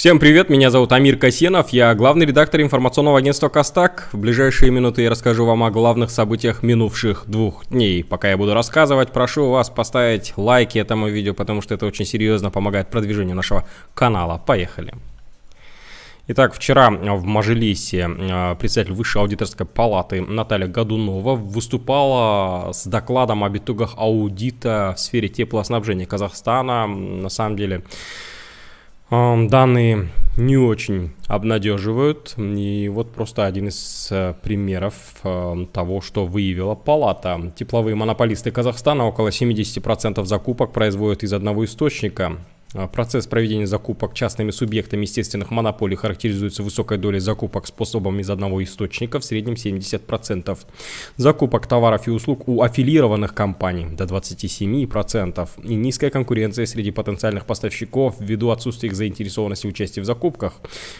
Всем привет, меня зовут Амир Касенов, я главный редактор информационного агентства Костак. В ближайшие минуты я расскажу вам о главных событиях минувших двух дней. Пока я буду рассказывать, прошу вас поставить лайки этому видео, потому что это очень серьезно помогает продвижению нашего канала. Поехали! Итак, вчера в Мажелисе э, председатель Высшей аудиторской палаты Наталья Годунова выступала с докладом об итогах аудита в сфере теплоснабжения Казахстана. На самом деле, Эм, данные не очень обнадеживают. И вот просто один из э, примеров эм, того, что выявила палата. Тепловые монополисты Казахстана около 70% закупок производят из одного источника. А, процесс проведения закупок частными субъектами естественных монополий характеризуется высокой долей закупок способом из одного источника, в среднем 70%. Закупок товаров и услуг у аффилированных компаний до 27% и низкая конкуренция среди потенциальных поставщиков ввиду отсутствия их заинтересованности в участии в закупках,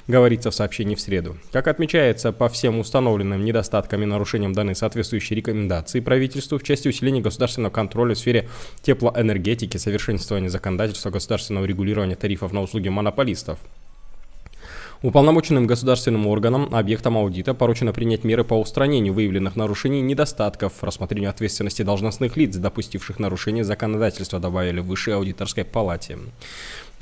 говорится в сообщении в среду. Как отмечается, по всем установленным недостаткам и нарушениям даны соответствующие рекомендации правительству в части усиления государственного контроля в сфере теплоэнергетики, совершенствования законодательства государственного административного регулирования тарифов на услуги монополистов. Уполномоченным государственным органам, объектам аудита поручено принять меры по устранению выявленных нарушений и недостатков, рассмотрению ответственности должностных лиц, допустивших нарушение законодательства, добавили в высшей аудиторской палате.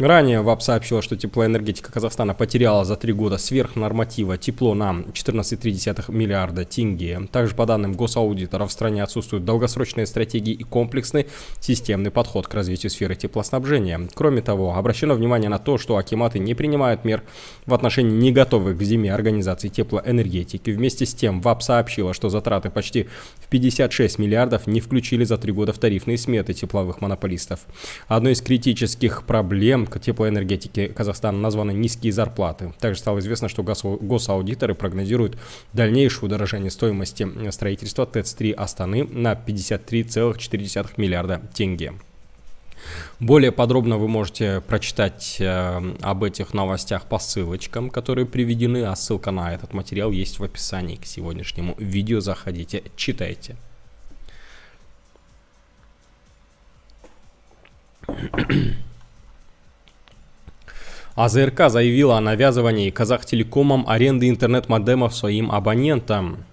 Ранее ВАП сообщила, что теплоэнергетика Казахстана потеряла за три года сверхнорматива тепло на 14,3 миллиарда тенге. Также по данным госаудитора в стране отсутствуют долгосрочные стратегии и комплексный системный подход к развитию сферы теплоснабжения. Кроме того, обращено внимание на то, что Акиматы не принимают мер в отношении не готовых к зиме организаций теплоэнергетики. Вместе с тем ВАП сообщила, что затраты почти в 56 миллиардов не включили за три года в тарифные сметы тепловых монополистов. Одной из критических проблем рынка теплоэнергетики Казахстана названы низкие зарплаты. Также стало известно, что госаудиторы прогнозируют дальнейшее удорожание стоимости э, строительства ТЭЦ-3 Астаны на 53,4 миллиарда тенге. Более подробно вы можете прочитать э, об этих новостях по ссылочкам, которые приведены, а ссылка на этот материал есть в описании к сегодняшнему видео. Заходите, читайте. АЗРК заявила о навязывании Казахтелекомом аренды интернет-модемов своим абонентам.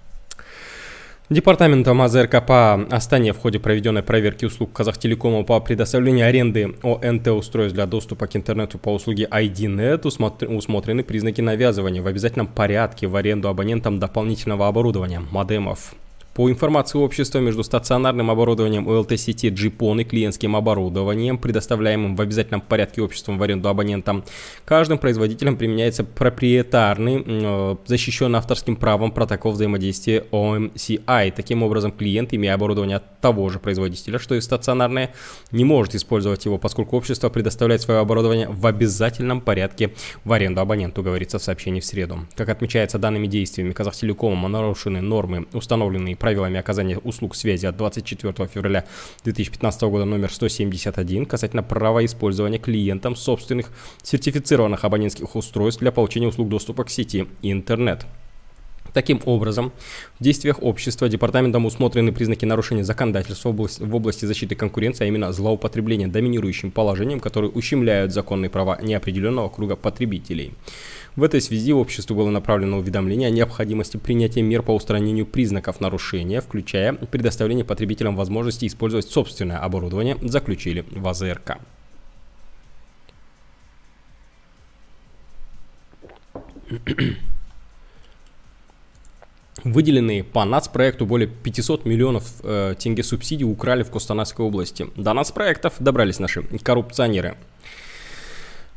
Департаментом АЗРК по Астане в ходе проведенной проверки услуг Казахтелекома по предоставлению аренды ОНТ устройств для доступа к интернету по услуге IDNet усмотрены признаки навязывания в обязательном порядке в аренду абонентам дополнительного оборудования, модемов. По информации общества, между стационарным оборудованием ОЛТ-сети GPON и клиентским оборудованием, предоставляемым в обязательном порядке обществом в аренду абонентам, каждым производителем применяется проприетарный, э, защищенный авторским правом протокол взаимодействия OMCI. Таким образом, клиент, имея оборудование от того же производителя, что и стационарное, не может использовать его, поскольку общество предоставляет свое оборудование в обязательном порядке в аренду абоненту, говорится в сообщении в среду. Как отмечается, данными действиями Казахтелекома нарушены нормы, установленные правилами оказания услуг связи от 24 февраля 2015 года номер 171 касательно права использования клиентам собственных сертифицированных абонентских устройств для получения услуг доступа к сети интернет. Таким образом, в действиях общества департаментом усмотрены признаки нарушения законодательства в области, защиты конкуренции, а именно злоупотребления доминирующим положением, которые ущемляют законные права неопределенного круга потребителей. В этой связи обществу было направлено уведомление о необходимости принятия мер по устранению признаков нарушения, включая предоставление потребителям возможности использовать собственное оборудование, заключили в АЗРК. Mm-hmm. Выделенные по нацпроекту более 500 миллионов э, тенге субсидий украли в Костанайской области. До нацпроектов добрались наши коррупционеры.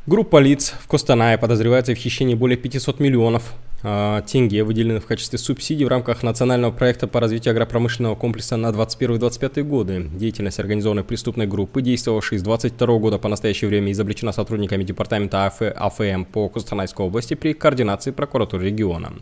Группа лиц в Костанае подозревается в хищении более 500 миллионов а, тенге выделены в качестве субсидий в рамках национального проекта по развитию агропромышленного комплекса на 2021-2025 годы. Деятельность организованной преступной группы, действовавшей с 2022 года по настоящее время, изобличена сотрудниками Департамента АФ, АФМ по Костанайской области при координации прокуратуры региона.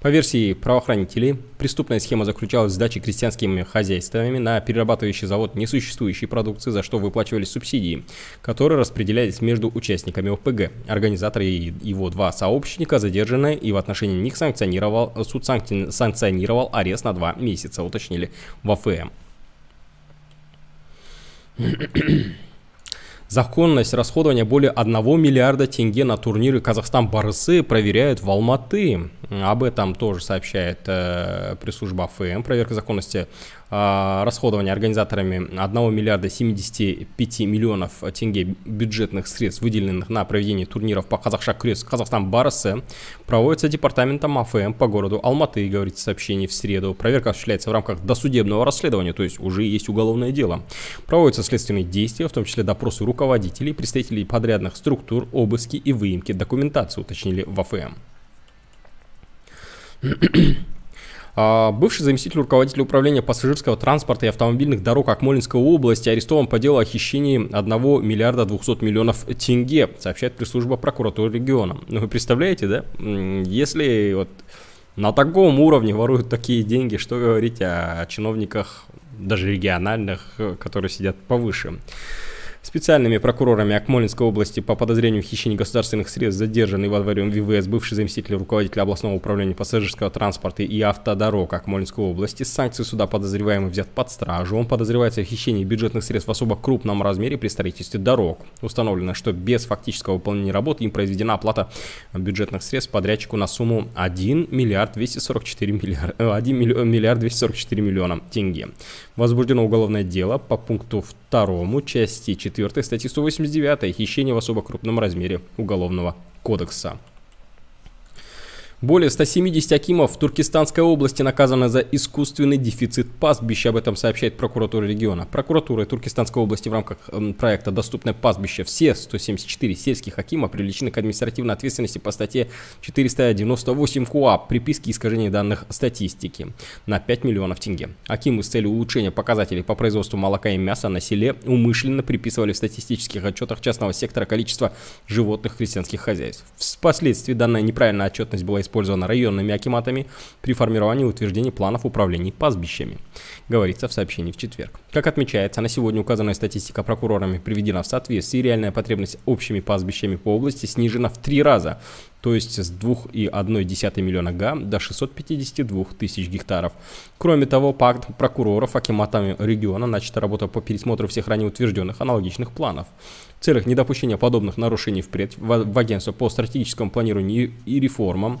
По версии правоохранителей, преступная схема заключалась в сдаче крестьянскими хозяйствами на перерабатывающий завод несуществующей продукции, за что выплачивались субсидии, которые распределялись между участниками ОПГ. Организаторы и его два сообщника задержаны и в отношении нарушений них санкционировал, суд санкционировал арест на два месяца, уточнили в АФМ. Законность расходования более 1 миллиарда тенге на турниры Казахстан-Барысы проверяют в Алматы. Об этом тоже сообщает э, пресс-служба ФМ. Эм. Проверка законности а, расходования организаторами 1 миллиарда 75 миллионов тенге бюджетных средств, выделенных на проведение турниров по Казахша Крес Казахстан Барасе проводится департаментом АФМ по городу Алматы, говорится в сообщении в среду. Проверка осуществляется в рамках досудебного расследования, то есть уже есть уголовное дело. Проводятся следственные действия, в том числе допросы руководителей, представителей подрядных структур, обыски и выемки документации, уточнили в АФМ. А, бывший заместитель руководителя управления пассажирского транспорта и автомобильных дорог Акмолинской области арестован по делу о хищении 1 миллиарда 200 миллионов тенге, сообщает пресс-служба прокуратуры региона. Ну вы представляете, да? Если вот на таком уровне воруют такие деньги, что говорить о чиновниках даже региональных, э, которые сидят повыше. Специальными прокурорами Акмолинской области по подозрению в хищении государственных средств задержанный во дворе МВВС бывший заместитель руководителя областного управления пассажирского транспорта и автодорог Акмолинской области. санкции суда подозреваемый взят под стражу. Он подозревается в хищении бюджетных средств в особо крупном размере при строительстве дорог. Установлено, что без фактического выполнения работы им произведена оплата бюджетных средств подрядчику на сумму 1 миллиард 244 миллиарда, 1 миллиард 244 миллиона тенге. Возбуждено уголовное дело по пункту 2 части 4 4 статьи 189 «Хищение в особо крупном размере Уголовного кодекса». Более 170 акимов в Туркестанской области наказаны за искусственный дефицит пастбища. Об этом сообщает прокуратура региона. Прокуратура Туркестанской области в рамках эм, проекта «Доступное пастбище» все 174 сельских акима привлечены к административной ответственности по статье 498 КУАП «Приписки и искажения данных статистики» на 5 миллионов тенге. Акимы с целью улучшения показателей по производству молока и мяса на селе умышленно приписывали в статистических отчетах частного сектора количество животных крестьянских хозяйств. Впоследствии данная неправильная отчетность была использована районными акиматами при формировании и утверждении планов управления пастбищами, говорится в сообщении в четверг. Как отмечается, на сегодня указанная статистика прокурорами приведена в соответствии, реальная потребность общими пастбищами по области снижена в три раза, то есть с 2,1 миллиона га до 652 тысяч гектаров. Кроме того, по актам прокуроров акиматами региона начата работа по пересмотру всех ранее утвержденных аналогичных планов. В целях недопущения подобных нарушений впредь в, в Агентство по стратегическому планированию и реформам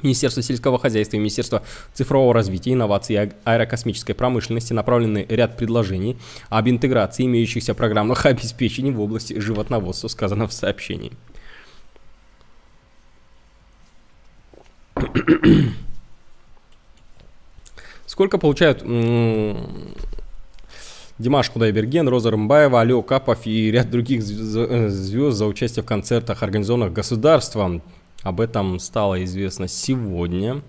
Министерство сельского хозяйства и Министерство цифрового развития, инноваций и аэрокосмической промышленности направлены ряд предложений об интеграции имеющихся программных обеспечений в области животноводства, сказано в сообщении. Сколько получают Димаш Кудайберген, Роза Рымбаева, Алё Капов и ряд других звезд за участие в концертах, организованных государством? Об этом стало известно сегодня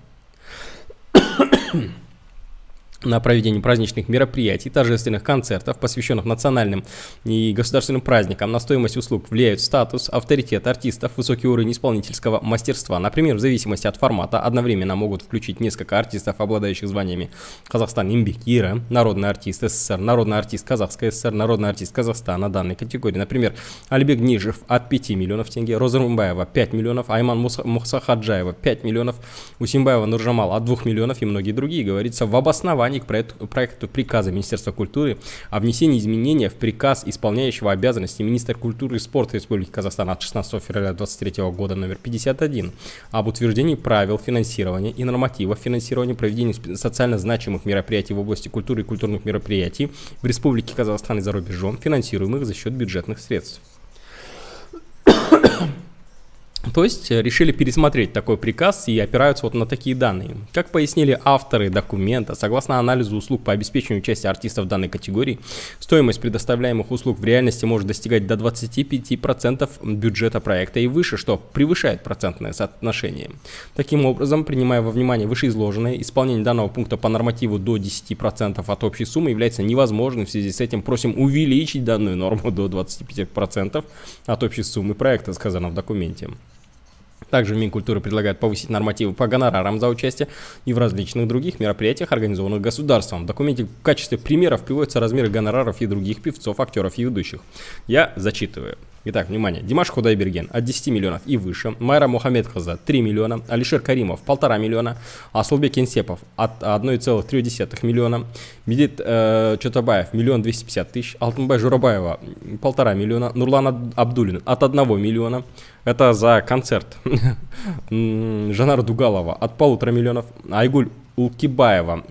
на проведение праздничных мероприятий, и торжественных концертов, посвященных национальным и государственным праздникам. На стоимость услуг влияют статус, авторитет артистов, высокий уровень исполнительского мастерства. Например, в зависимости от формата одновременно могут включить несколько артистов, обладающих званиями Казахстан Имбекира, народный артист СССР, народный артист Казахской ССР, народный артист Казахстана данной категории. Например, Альбек Нижев от 5 миллионов тенге, Роза Румбаева 5 миллионов, Айман Мухсахаджаева 5 миллионов, Усимбаева Нуржамал от 2 миллионов и многие другие. Говорится в обосновании компаний к проекту, проекту приказа Министерства культуры о внесении изменения в приказ исполняющего обязанности министра культуры и спорта Республики Казахстан от 16 февраля 2023 года номер 51 об утверждении правил финансирования и нормативов финансирования проведения социально значимых мероприятий в области культуры и культурных мероприятий в Республике Казахстан и за рубежом, финансируемых за счет бюджетных средств. То есть э, решили пересмотреть такой приказ и опираются вот на такие данные. Как пояснили авторы документа, согласно анализу услуг по обеспечению участия артистов данной категории, стоимость предоставляемых услуг в реальности может достигать до 25% бюджета проекта и выше, что превышает процентное соотношение. Таким образом, принимая во внимание вышеизложенное, исполнение данного пункта по нормативу до 10% от общей суммы является невозможным. В связи с этим просим увеличить данную норму до 25% от общей суммы проекта, сказано в документе. Также Минкультура предлагает повысить нормативы по гонорарам за участие и в различных других мероприятиях, организованных государством. В документе в качестве примеров приводятся размеры гонораров и других певцов, актеров и ведущих. Я зачитываю. Итак, внимание. Димаш Худайберген от 10 миллионов и выше. Майра Мухаммед Хаза 3 миллиона. Алишер Каримов 1,5 миллиона. Асулбек Енсепов от 1,3 миллиона. Медит э, Чотабаев 1 250 тысяч. Алтынбай Журабаева 1,5 миллиона. Нурлан Абдулин от 1 миллиона. Это за концерт. Жанар Дугалова от полутора миллионов. Айгуль Улкибаева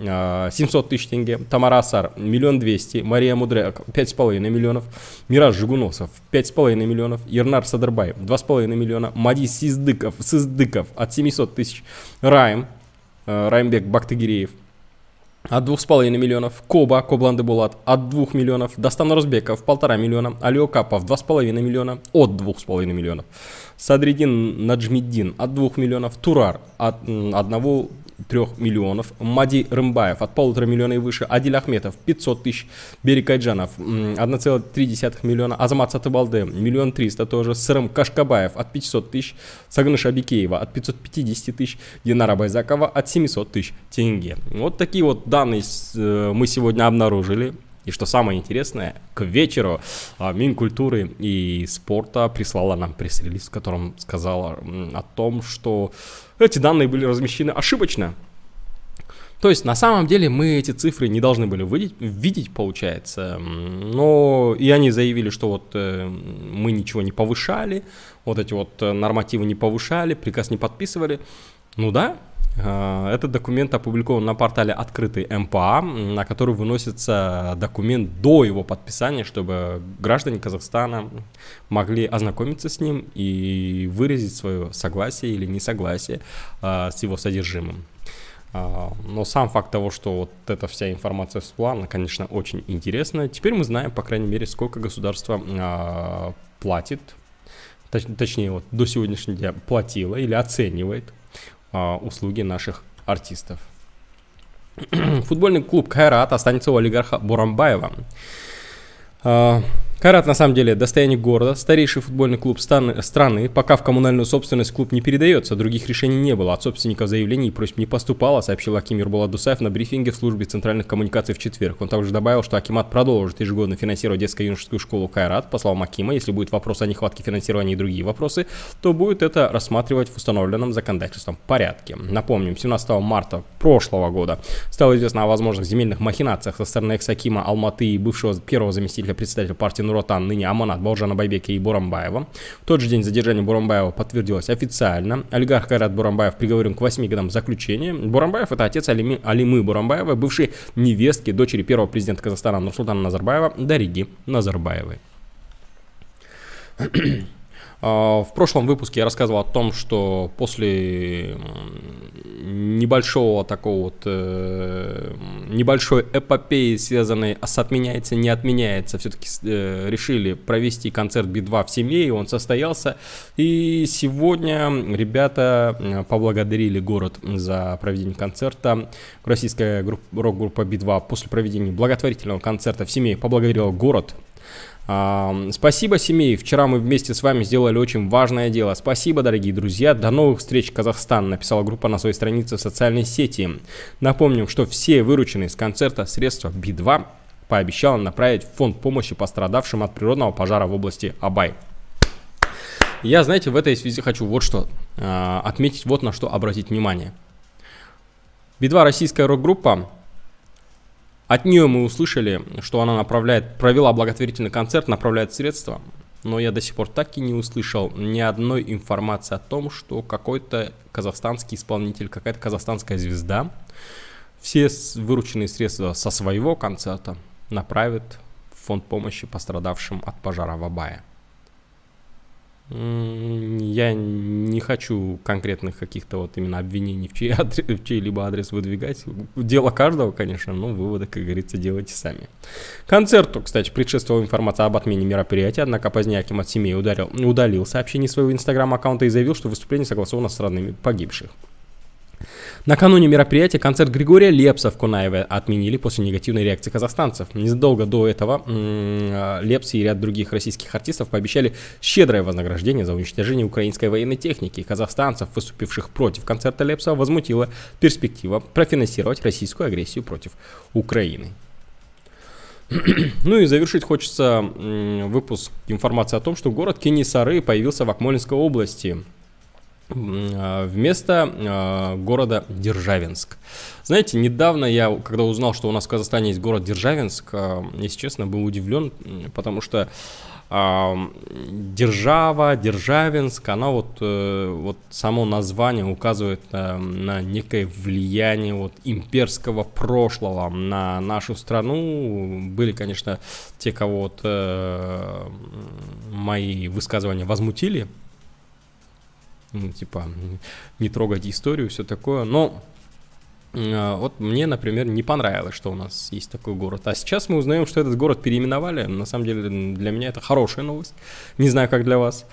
700 а, тысяч тенге, Тамара Асар миллион двести, Мария Мудре 5,5 миллионов, Мираж Жигуносов 5,5 миллионов, Ернар Садырбаев 2,5 миллиона, Мади Сиздыков, Сиздыков от 700 тысяч, Райм а, Раймбек Бактыгиреев от 2,5 миллионов, Коба, Коблан Булат от 2 миллионов, Дастан Розбеков 1,5 миллиона, Алио Капов 2,5 миллиона, от 2,5 миллионов, Садридин Наджмиддин от 2 миллионов, Турар от 1 трех миллионов, Мади Рымбаев от полутора миллиона и выше, Адиль Ахметов 500 тысяч, Берик Айджанов 1,3 миллиона, Азамат Сатыбалде миллион триста тоже, Сырым Кашкабаев от 500 тысяч, Сагныш Абикеева от 550 тысяч, Динара Байзакова от 700 тысяч тенге. Вот такие вот данные э, мы сегодня обнаружили. И что самое интересное, к вечеру а, Минкультуры и спорта прислала нам пресс-релиз, в котором сказала о том, что эти данные были размещены ошибочно. То есть на самом деле мы эти цифры не должны были видеть, получается. Но и они заявили, что вот э, мы ничего не повышали, вот эти вот э, нормативы не повышали, приказ не подписывали. Ну да, Э, этот документ опубликован на портале «Открытый МПА», на который выносится документ до его подписания, чтобы граждане Казахстана могли ознакомиться с ним и выразить свое согласие или несогласие э, с его содержимым. Э, но сам факт того, что вот эта вся информация всплыла, она, конечно, очень интересна. Теперь мы знаем, по крайней мере, сколько государство платит, точнее, вот до сегодняшнего дня платило или оценивает а, услуги наших артистов. Футбольный клуб «Кайрат» останется у олигарха Бурамбаева. А, Карат на самом деле достояние города, старейший футбольный клуб страны, пока в коммунальную собственность клуб не передается, других решений не было, от собственников заявлений и просьб не поступало, сообщил Аким Ербуладусаев на брифинге в службе центральных коммуникаций в четверг. Он также добавил, что Акимат продолжит ежегодно финансировать детско-юношескую школу Кайрат. По словам Акима, если будет вопрос о нехватке финансирования и другие вопросы, то будет это рассматривать в установленном законодательством порядке. Напомним, 17 марта прошлого года стало известно о возможных земельных махинациях со стороны экс-Акима Алматы и бывшего первого заместителя председателя партии Минротан, ныне Аманат Бауржана Байбеке и Бурамбаева. В тот же день задержание Бурамбаева подтвердилось официально. Олигарх Айрат Бурамбаев приговорен к 8 годам заключения. Бурамбаев – это отец Алими, Алимы Бурамбаева, бывшей невестки дочери первого президента Казахстана Нурсултана Назарбаева Дариги Назарбаевой. А, в прошлом выпуске я рассказывал о том, что после небольшого такого вот, э, небольшой эпопеи, связанной а с отменяется, не отменяется, все-таки э, решили провести концерт Би-2 в семье, и он состоялся. И сегодня ребята э, поблагодарили город за проведение концерта. Российская рок-группа Би-2 после проведения благотворительного концерта в семье поблагодарила город Спасибо, семьи. Вчера мы вместе с вами сделали очень важное дело. Спасибо, дорогие друзья. До новых встреч, Казахстан, написала группа на своей странице в социальной сети. Напомним, что все вырученные с концерта средства Би-2 пообещала направить в фонд помощи пострадавшим от природного пожара в области Абай. Я, знаете, в этой связи хочу вот что а, отметить, вот на что обратить внимание. Би-2 российская рок-группа от нее мы услышали, что она направляет, провела благотворительный концерт, направляет средства, но я до сих пор так и не услышал ни одной информации о том, что какой-то казахстанский исполнитель, какая-то казахстанская звезда все вырученные средства со своего концерта направит в фонд помощи пострадавшим от пожара в Абае. Я не хочу конкретных каких-то вот именно обвинений в, чьи адрес, в чей-либо адрес выдвигать. Дело каждого, конечно, но выводы, как говорится, делайте сами. Концерту, кстати, предшествовала информация об отмене мероприятия, однако позднее Аким от семьи ударил, удалил сообщение своего инстаграм-аккаунта и заявил, что выступление согласовано с родными погибших. Накануне мероприятия концерт Григория Лепса в Кунаеве отменили после негативной реакции казахстанцев. Незадолго до этого а, Лепс и ряд других российских артистов пообещали щедрое вознаграждение за уничтожение украинской военной техники. Казахстанцев, выступивших против концерта Лепса, возмутила перспектива профинансировать российскую агрессию против Украины. Ну и завершить хочется выпуск информации о том, что город Кенисары появился в Акмолинской области. А, вместо а, города Державинск. Знаете, недавно я, когда узнал, что у нас в Казахстане есть город Державинск, а, если честно, был удивлен, потому что держава, Державинск, она вот, э, вот само название указывает э, на некое влияние вот имперского прошлого на нашу страну. Были, конечно, те, кого вот э, мои высказывания возмутили, ну, типа не трогать историю, все такое, но Э, вот мне, например, не понравилось, что у нас есть такой город. А сейчас мы узнаем, что этот город переименовали. На самом деле для меня это хорошая новость. Не знаю, как для вас.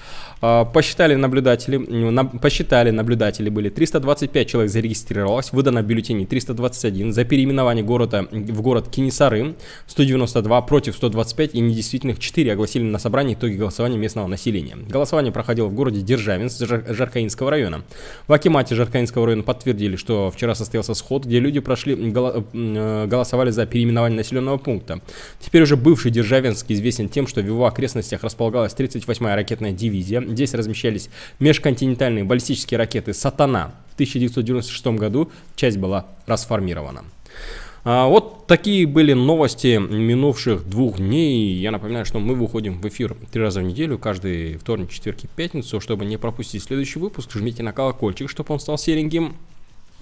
А, посчитали наблюдатели, на, посчитали наблюдатели были 325 человек зарегистрировалось, выдано бюллетени 321 за переименование города в город Кинисары 192 против 125 и недействительных 4 огласили на собрании итоги голосования местного населения. Голосование проходило в городе Державинск Жар Жаркаинского района. В Акимате Жаркаинского района подтвердили, что вчера состоялся сход ход, где люди прошли, э, э, голосовали за переименование населенного пункта. Теперь уже бывший Державинский известен тем, что в его окрестностях располагалась 38-я ракетная дивизия. Здесь размещались межконтинентальные баллистические ракеты «Сатана». В 1996 году часть была расформирована. А вот такие были новости минувших двух дней. Я напоминаю, что мы выходим в эфир три раза в неделю, каждый вторник, четверг и пятницу. Чтобы не пропустить следующий выпуск, жмите на колокольчик, чтобы он стал сереньким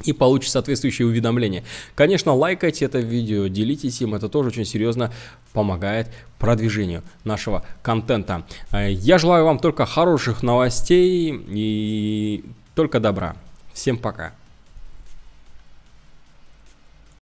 и получит соответствующие уведомления. Конечно, лайкайте это видео, делитесь им, это тоже очень серьезно помогает продвижению нашего контента. Э, я желаю вам только хороших новостей и только добра. Всем пока.